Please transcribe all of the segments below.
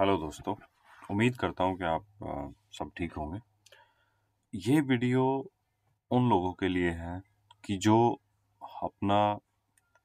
Hello दोस्तों उम्मीद करता हूँ कि आप आ, सब ठीक होंगे ये वीडियो उन लोगों के लिए है कि जो अपना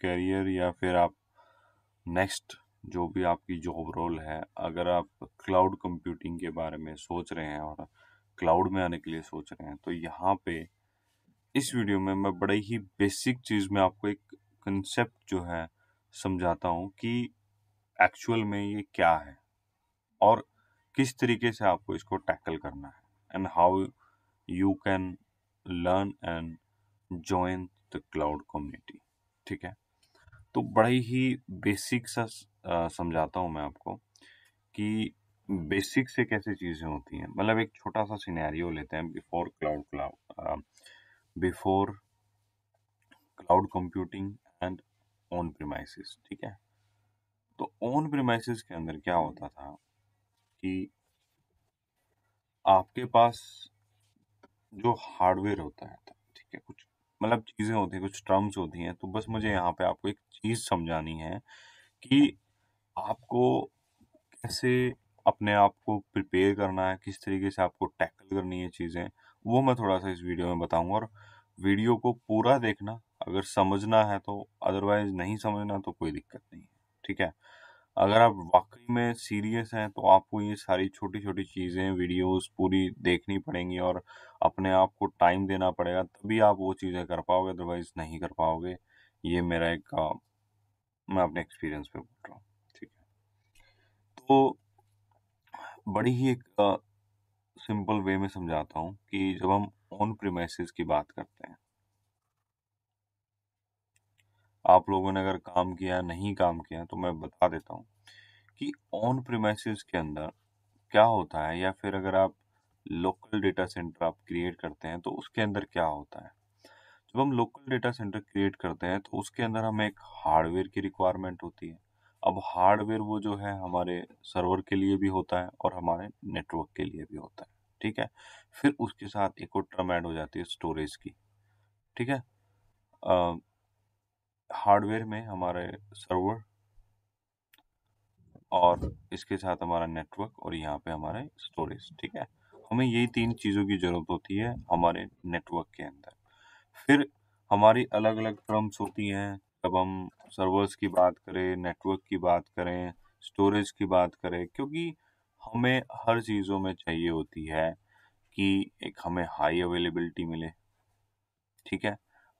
कैरियर या फिर आप नेक्स्ट जो भी आपकी जॉब रोल है अगर आप क्लाउड कंप्यूटिंग के बारे में सोच रहे हैं और क्लाउड में आने के लिए सोच रहे हैं तो यहाँ पे इस वीडियो में मैं बड़े ही बेसिक चीज़ में आपको एक कंसेप्ट जो है समझाता हूँ कि एक्चुअल में ये क्या है और किस तरीके से आपको इसको टैकल करना है and how you can learn and join the cloud community ठीक है तो बड़ा ही बेसिक सा समझाता हूँ मैं आपको कि बेसिक से कैसे चीज़ें होती हैं मतलब एक छोटा सा सिनेरियो लेते हैं before cloud cloud before cloud computing and on premises ठीक है तो ऑन प्रीमाइसिस के अंदर क्या होता था कि आपके पास जो हार्डवेयर होता है ठीक है कुछ मतलब चीज़ें होती हैं कुछ टर्म्स होती हैं तो बस मुझे यहाँ पे आपको एक चीज़ समझानी है कि आपको कैसे अपने आप को प्रिपेयर करना है किस तरीके से आपको टैकल करनी है चीज़ें वो मैं थोड़ा सा इस वीडियो में बताऊंगा और वीडियो को पूरा देखना अगर समझना है तो अदरवाइज नहीं समझना तो कोई दिक्कत नहीं है ठीक है अगर आप वाकई में सीरियस हैं तो आपको ये सारी छोटी-छोटी चीज़ें, वीडियोज़ पूरी देखनी पड़ेंगी और अपने आप को टाइम देना पड़ेगा, तभी आप वो चीज़ें कर पाओगे, अदरवाइज़ नहीं कर पाओगे। ये मेरा एक आ, मैं अपने एक्सपीरियंस पे बोल रहा हूँ। ठीक है। तो बड़ी ही एक सिंपल वे में समझाता हूँ कि जब हम ऑन प्रीमाइसिस की बात करते हैं। आप लोगों ने अगर काम किया नहीं काम किया तो मैं बता देता हूँ कि ऑन प्रमाइसिस के अंदर क्या होता है या फिर अगर आप लोकल डेटा सेंटर आप क्रिएट करते हैं तो उसके अंदर क्या होता है जब हम लोकल डेटा सेंटर क्रिएट करते हैं तो उसके अंदर हमें एक हार्डवेयर की रिक्वायरमेंट होती है अब हार्डवेयर वो जो है हमारे सर्वर के लिए भी होता है और हमारे नेटवर्क के लिए भी होता है ठीक है फिर उसके साथ एक और टर्म ऐड हो जाती है स्टोरेज की ठीक है आ, हार्डवेयर में हमारे सर्वर और इसके साथ हमारा नेटवर्क और यहाँ पे हमारे स्टोरेज ठीक है हमें यही तीन चीज़ों की ज़रूरत होती है हमारे नेटवर्क के अंदर फिर हमारी अलग अलग टर्म्स होती हैं जब हम सर्वर्स की बात करें नेटवर्क की बात करें स्टोरेज की बात करें क्योंकि हमें हर चीज़ों में चाहिए होती है कि एक हमें हाई अवेलेबिलिटी मिले ठीक है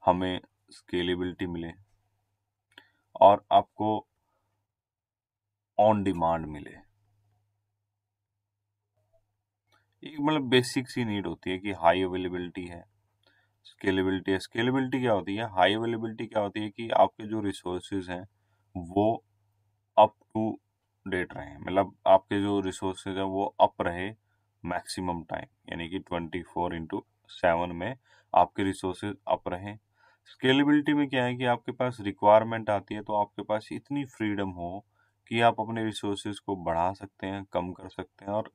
हमें स्केलेबिलिटी मिले और आपको ऑन डिमांड मिले एक मतलब बेसिक सी नीड होती है कि हाई अवेलेबिलिटी है स्केलेबिलिटी है स्केलेबिलिटी क्या होती है हाई अवेलेबिलिटी क्या होती है कि आपके जो रिसोर्सेज हैं वो अप टू डेट रहे मतलब आपके जो रिसोर्सेज हैं वो अप रहे मैक्सिमम टाइम यानी कि ट्वेंटी फोर इंटू सेवन में आपके रिसोर्सेज अप रहें स्केलेबिलिटी में क्या है कि आपके पास रिक्वायरमेंट आती है तो आपके पास इतनी फ्रीडम हो कि आप अपने रिसोर्सेज को बढ़ा सकते हैं कम कर सकते हैं और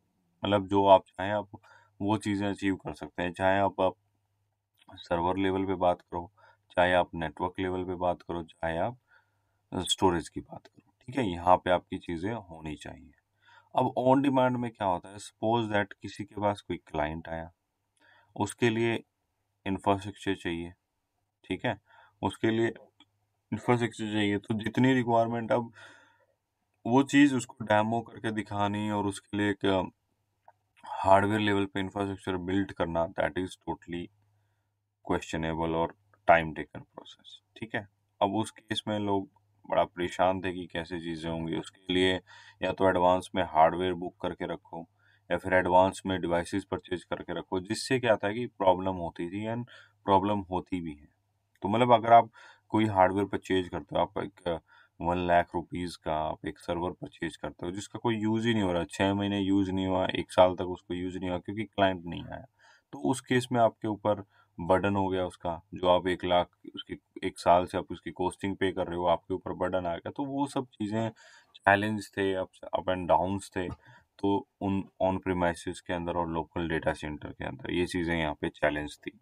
मतलब जो आप चाहें आप वो चीज़ें अचीव कर सकते हैं चाहे आप, आप सर्वर लेवल पे बात करो चाहे आप नेटवर्क लेवल पे बात करो चाहे आप स्टोरेज की बात करो ठीक है यहाँ पे आपकी चीज़ें होनी चाहिए अब ऑन डिमांड में क्या होता है सपोज दैट किसी के पास कोई क्लाइंट आया उसके लिए इंफ्रास्ट्रक्चर चाहिए ठीक है उसके लिए इंफ्रास्ट्रक्चर चाहिए तो जितनी रिक्वायरमेंट अब वो चीज़ उसको डैमो करके दिखानी और उसके लिए एक हार्डवेयर लेवल पे इंफ्रास्ट्रक्चर बिल्ड करना दैट इज़ टोटली क्वेश्चनेबल और टाइम टेकन प्रोसेस ठीक है अब उस केस में लोग बड़ा परेशान थे कि कैसे चीज़ें होंगी उसके लिए या तो एडवांस में हार्डवेयर बुक करके रखो या फिर एडवांस में डिवाइसेस परचेज करके रखो जिससे क्या था कि प्रॉब्लम होती थी एंड प्रॉब्लम होती भी है तो मतलब अगर आप कोई हार्डवेयर परचेज करते हो आप एक वन लाख रुपीज़ का आप एक सर्वर परचेज करते हो जिसका कोई यूज़ ही नहीं हो रहा छः महीने यूज़ नहीं हुआ एक साल तक उसको यूज़ नहीं हुआ क्योंकि क्लाइंट नहीं आया तो उस केस में आपके ऊपर बर्डन हो गया उसका जो आप एक लाख उसकी एक साल से आप उसकी कोस्टिंग पे कर रहे हो आपके ऊपर बर्डन आ गया तो वो सब चीज़ें चैलेंज थे अप एंड डाउन्स थे तो उन ऑन प्रीमाइसिस के अंदर और लोकल डेटा सेंटर के अंदर ये चीज़ें यहाँ पे चैलेंज थी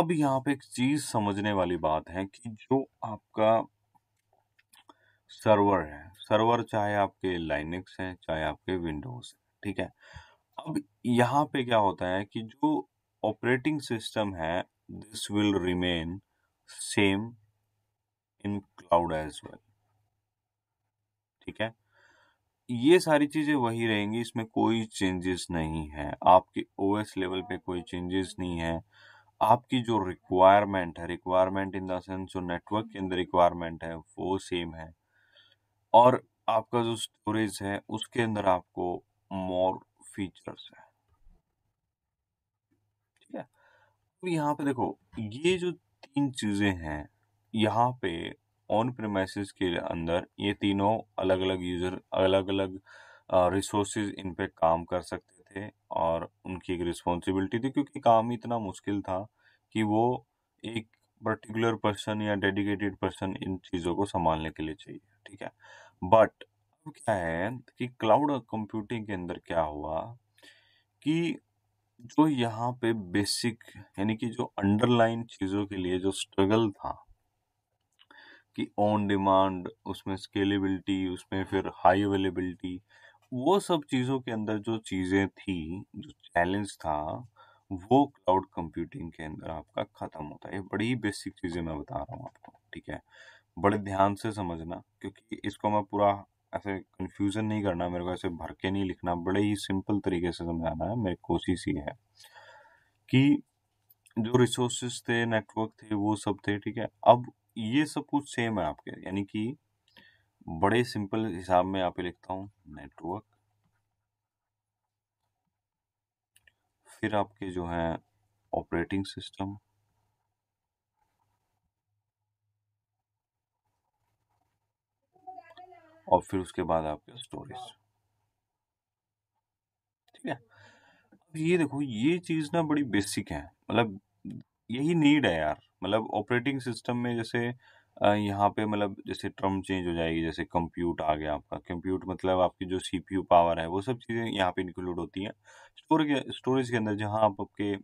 अब यहाँ पे एक चीज समझने वाली बात है कि जो आपका सर्वर है सर्वर चाहे आपके लाइनिक्स है चाहे आपके विंडोज है ठीक है अब यहाँ पे क्या होता है कि जो ऑपरेटिंग सिस्टम है this will remain same in cloud as well ठीक है ये सारी चीज़ें वही रहेंगी इसमें कोई चेंजेस नहीं है आपके ओएस लेवल पे कोई चेंजेस नहीं है आपकी जो रिक्वायरमेंट है रिक्वायरमेंट इन द सेंस जो नेटवर्क के अंदर रिक्वायरमेंट है वो सेम है और आपका जो स्टोरेज है उसके अंदर आपको मोर फीचर्स है ठीक है तो यहाँ पे देखो ये जो तीन चीज़ें हैं यहाँ पे ऑन प्रेमाइसिस के अंदर ये तीनों अलग अलग यूज़र अलग अलग रिसोर्सेज इन पे काम कर सकते थे और उनकी एक रिस्पॉन्सिबिलिटी थी क्योंकि काम ही इतना मुश्किल था कि वो एक पर्टिकुलर पर्सन या डेडिकेटेड पर्सन इन चीज़ों को संभालने के लिए चाहिए ठीक है बट क्या है कि क्लाउड कंप्यूटिंग के अंदर क्या हुआ कि जो यहाँ पे बेसिक यानी कि जो अंडरलाइन चीज़ों के लिए जो स्ट्रगल था कि ऑन डिमांड उसमें स्केलेबिलिटी उसमें फिर हाई अवेलेबिलिटी वो सब चीज़ों के अंदर जो चीज़ें थी जो चैलेंज था वो क्लाउड कंप्यूटिंग के अंदर आपका ख़त्म होता है ये बड़ी बेसिक चीज़ें मैं बता रहा हूँ आपको ठीक है बड़े ध्यान से समझना क्योंकि इसको मैं पूरा ऐसे कन्फ्यूज़न नहीं करना मेरे को ऐसे भर के नहीं लिखना बड़े ही सिंपल तरीके से समझाना है मेरी कोशिश ये है कि जो रिसोर्सेज थे नेटवर्क थे वो सब थे ठीक है अब ये सब कुछ सेम है आपके यानी कि बड़े सिंपल हिसाब में यहाँ पे लिखता हूँ नेटवर्क फिर आपके जो है ऑपरेटिंग सिस्टम और फिर उसके बाद आपके स्टोरेज ठीक है अब ये देखो ये चीज़ ना बड़ी बेसिक है मतलब यही नीड है यार मतलब ऑपरेटिंग सिस्टम में जैसे यहाँ पे मतलब जैसे टर्म चेंज हो जाएगी जैसे कंप्यूट आ गया आपका कंप्यूट मतलब आपकी जो सीपीयू पावर है वो सब चीज़ें यहाँ पे इंक्लूड होती हैं स्टोर के स्टोरेज के अंदर जहाँ आप आपके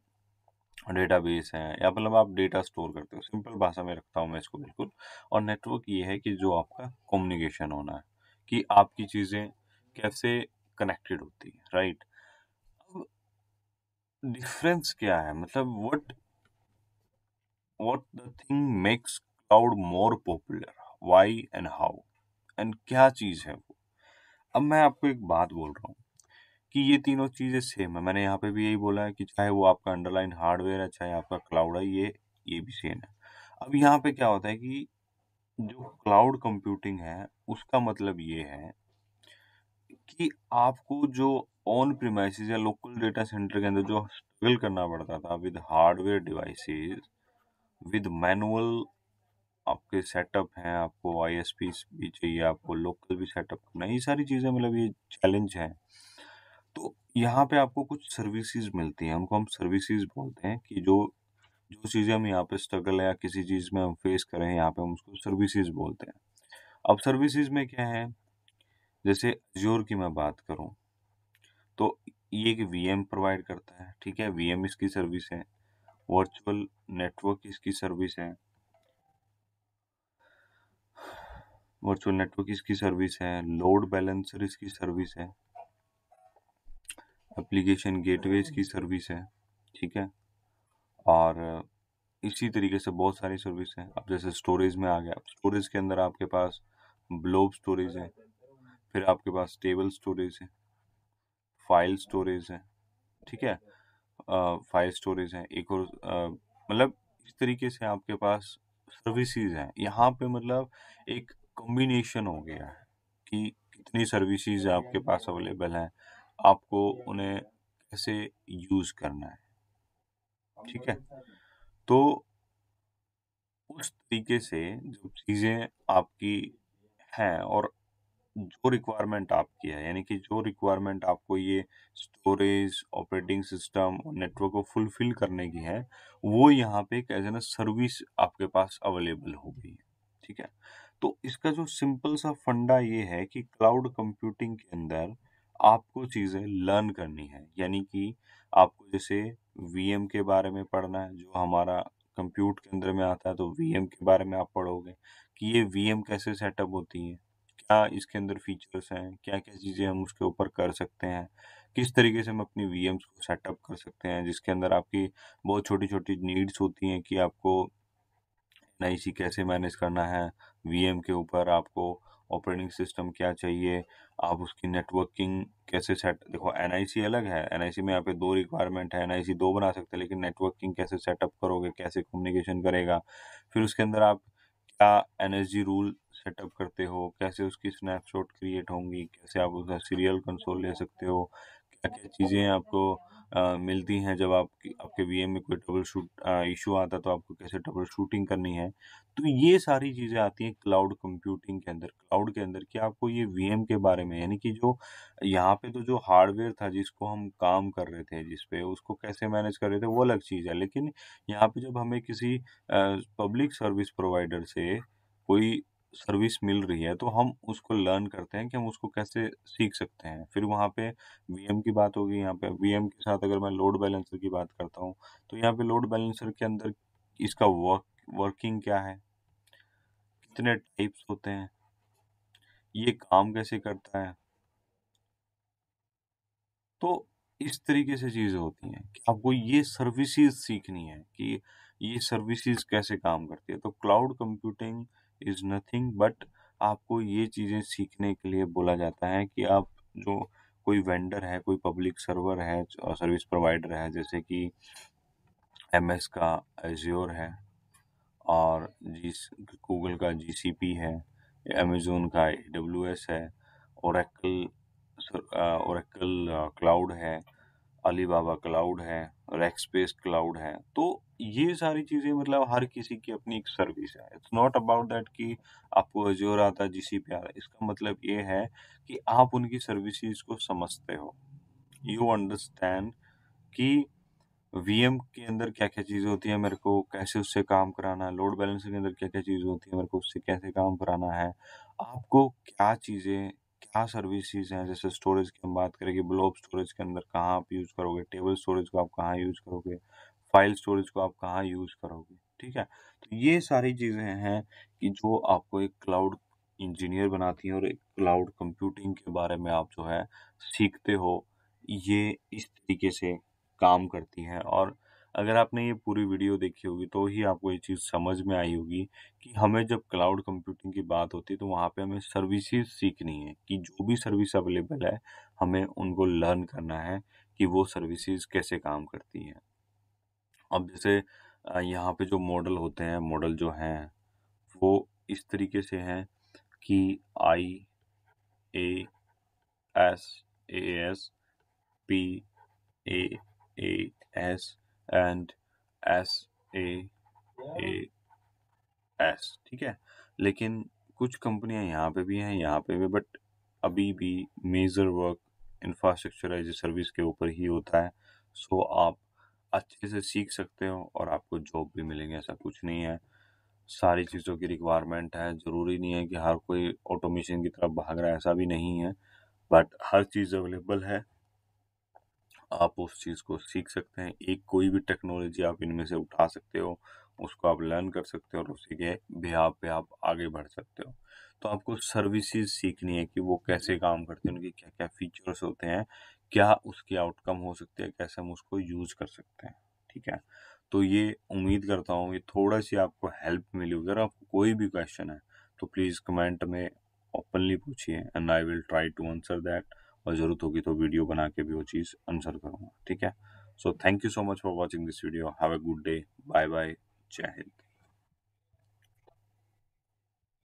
डेटा बेस हैं या मतलब आप डेटा स्टोर करते हो सिंपल भाषा में रखता हूँ मैं इसको बिल्कुल और नेटवर्क ये है कि जो आपका कम्युनिकेशन होना है कि आपकी चीज़ें कैसे कनेक्टेड होती है राइट अब डिफरेंस क्या है मतलब what what the thing makes cloud more popular why and how and क्या चीज़ है वो अब मैं आपको एक बात बोल रहा हूँ कि ये तीनों चीज़ें सेम है मैंने यहाँ पे भी यही बोला है कि चाहे वो आपका अंडरलाइन हार्डवेयर है चाहे आपका क्लाउड है ये ये भी सेम है अब यहाँ पे क्या होता है कि जो क्लाउड कंप्यूटिंग है उसका मतलब ये है कि आपको जो ऑन प्रीमाइस या लोकल डेटा सेंटर के अंदर जो स्ट्रगल करना पड़ता था with hardware devices with manual आपके सेटअप हैं आपको पी भी चाहिए आपको लोकल भी सेटअप करना है ये सारी चीज़ें मतलब ये चैलेंज है तो यहाँ पे आपको कुछ सर्विसेज मिलती हैं उनको हम सर्विसेज बोलते हैं कि जो जो चीज़ें हम यहाँ पे स्ट्रगल है या किसी चीज़ में हम फेस करें यहाँ पे हम उसको सर्विसेज बोलते हैं अब सर्विसेज में क्या है जैसे जोर की मैं बात करूँ तो ये एक वी प्रोवाइड करता है ठीक है वी इसकी सर्विस है वर्चुअल नेटवर्क इसकी सर्विस है वर्चुअल नेटवर्क इसकी सर्विस है लोड बैलेंसर इसकी सर्विस है एप्लीकेशन गेटवे इसकी सर्विस है ठीक है और इसी तरीके से बहुत सारी सर्विस है अब जैसे स्टोरेज में आ गया स्टोरेज के अंदर आपके पास ब्लोब स्टोरेज है फिर आपके पास टेबल स्टोरेज है फाइल स्टोरेज है ठीक है फाइल स्टोरेज है एक और मतलब इस तरीके से आपके पास सर्विसेज हैं यहाँ पे मतलब एक कॉम्बिनेशन हो गया है कि कितनी सर्विसेज आपके पास अवेलेबल हैं आपको उन्हें कैसे यूज़ करना है ठीक है तो उस तरीके से जो चीज़ें आपकी हैं और जो रिक्वायरमेंट आपकी है यानी कि जो रिक्वायरमेंट आपको ये स्टोरेज ऑपरेटिंग सिस्टम और नेटवर्क को फुलफिल करने की है वो यहाँ पे एक एज एन सर्विस आपके पास अवेलेबल हो गई है ठीक है तो इसका जो सिंपल सा फंडा ये है कि क्लाउड कंप्यूटिंग के अंदर आपको चीज़ें लर्न करनी है यानी कि आपको जैसे वी के बारे में पढ़ना है जो हमारा कंप्यूट के अंदर में आता है तो वी के बारे में आप पढ़ोगे कि ये वी कैसे सेटअप होती है क्या इसके अंदर फीचर्स हैं क्या क्या चीज़ें हम उसके ऊपर कर सकते हैं किस तरीके से हम अपनी वी को सेटअप कर सकते हैं जिसके अंदर आपकी बहुत छोटी छोटी नीड्स होती हैं कि आपको नई सी कैसे मैनेज करना है वीएम के ऊपर आपको ऑपरेटिंग सिस्टम क्या चाहिए आप उसकी नेटवर्किंग कैसे सेट देखो एन अलग है एन में यहाँ पे दो रिक्वायरमेंट है एन दो बना सकते हैं लेकिन नेटवर्किंग कैसे सेटअप करोगे कैसे कम्युनिकेशन करेगा फिर उसके अंदर आप क्या एन रूल सेटअप करते हो कैसे उसकी स्नैपशॉट क्रिएट होंगी कैसे आप उसका सीरियल कंसोल ले सकते हो क्या क्या चीज़ें आपको आ, मिलती हैं जब आप आपके वी में कोई ट्रबल शूट इशू आता तो आपको कैसे ट्रबल शूटिंग करनी है तो ये सारी चीज़ें आती हैं क्लाउड कंप्यूटिंग के अंदर क्लाउड के अंदर कि आपको ये वी के बारे में यानी कि जो यहाँ पे तो जो हार्डवेयर था जिसको हम काम कर रहे थे जिसपे उसको कैसे मैनेज कर रहे थे वो अलग चीज़ है लेकिन यहाँ पे जब हमें किसी पब्लिक सर्विस प्रोवाइडर से कोई सर्विस मिल रही है तो हम उसको लर्न करते हैं कि हम उसको कैसे सीख सकते हैं फिर वहाँ पे वीएम की बात होगी यहाँ पे वीएम के साथ अगर मैं लोड बैलेंसर की बात करता हूँ तो यहाँ पे लोड बैलेंसर के अंदर इसका वर्क वर्किंग क्या है कितने टाइप्स होते हैं ये काम कैसे करता है तो इस तरीके से चीज़ें होती हैं कि आपको ये सर्विसेज सीखनी है कि ये सर्विसेज कैसे काम करती है तो cloud computing is nothing but आपको ये चीज़ें सीखने के लिए बोला जाता है कि आप जो कोई वेंडर है कोई पब्लिक सर्वर है सर्विस प्रोवाइडर है जैसे कि एम एस का एज्योर है और जी गूगल का जी सी पी है अमेजोन का डब्ल्यू एस है औरकल औरकल क्लाउड है अलीबाबा क्लाउड है रेक्सपेस क्लाउड है तो ये सारी चीज़ें मतलब हर किसी की अपनी एक सर्विस है इट्स नॉट अबाउट दैट कि आपको अजोर आता जी सी पे आता इसका मतलब ये है कि आप उनकी सर्विसेज को समझते हो यू अंडरस्टैंड कि वीएम के अंदर क्या क्या चीज़ें होती है मेरे को कैसे उससे काम कराना है लोड बैलेंस के अंदर क्या क्या चीज़ें होती है मेरे को उससे कैसे काम कराना है आपको क्या चीज़ें क्या सर्विसेज हैं जैसे स्टोरेज की हम बात करें कि ब्लॉब स्टोरेज के अंदर कहाँ आप यूज़ करोगे टेबल स्टोरेज को आप कहाँ यूज़ करोगे फाइल स्टोरेज को आप कहाँ यूज़ करोगे ठीक है तो ये सारी चीज़ें हैं कि जो आपको एक क्लाउड इंजीनियर बनाती हैं और एक क्लाउड कंप्यूटिंग के बारे में आप जो है सीखते हो ये इस तरीके से काम करती हैं और अगर आपने ये पूरी वीडियो देखी होगी तो ही आपको ये चीज़ समझ में आई होगी कि हमें जब क्लाउड कंप्यूटिंग की बात होती है तो वहाँ पे हमें सर्विसेज सीखनी है कि जो भी सर्विस अवेलेबल है हमें उनको लर्न करना है कि वो सर्विसेज कैसे काम करती हैं अब जैसे यहाँ पे जो मॉडल होते हैं मॉडल जो हैं वो इस तरीके से हैं कि I A S A S P A A S and S A A S ठीक है लेकिन कुछ कंपनियां यहाँ पे भी हैं यहाँ पे भी बट अभी भी major work infrastructure as a service के ऊपर ही होता है सो आप अच्छे से सीख सकते हो और आपको जॉब भी मिलेंगे ऐसा कुछ नहीं है सारी चीज़ों की रिक्वायरमेंट है ज़रूरी नहीं है कि हर कोई ऑटोमेशन की तरफ भाग रहा है ऐसा भी नहीं है बट हर चीज़ अवेलेबल है आप उस चीज़ को सीख सकते हैं एक कोई भी टेक्नोलॉजी आप इनमें से उठा सकते हो उसको आप लर्न कर सकते हो और उसी के बिहार पे आप आगे बढ़ सकते हो तो आपको सर्विसेज सीखनी है कि वो कैसे काम करते हैं उनके क्या क्या फीचर्स होते हैं क्या उसके आउटकम हो सकते हैं कैसे हम उसको यूज़ कर सकते हैं ठीक है तो ये उम्मीद करता हूँ ये थोड़ा सी आपको हेल्प मिली अगर आपको कोई भी क्वेश्चन है तो प्लीज़ कमेंट में ओपनली पूछिए and I will try to answer that और ज़रूरत होगी तो वीडियो बना के भी वो चीज़ आंसर करूँगा ठीक है so thank you so much for watching this video have a good day bye bye Jai Hind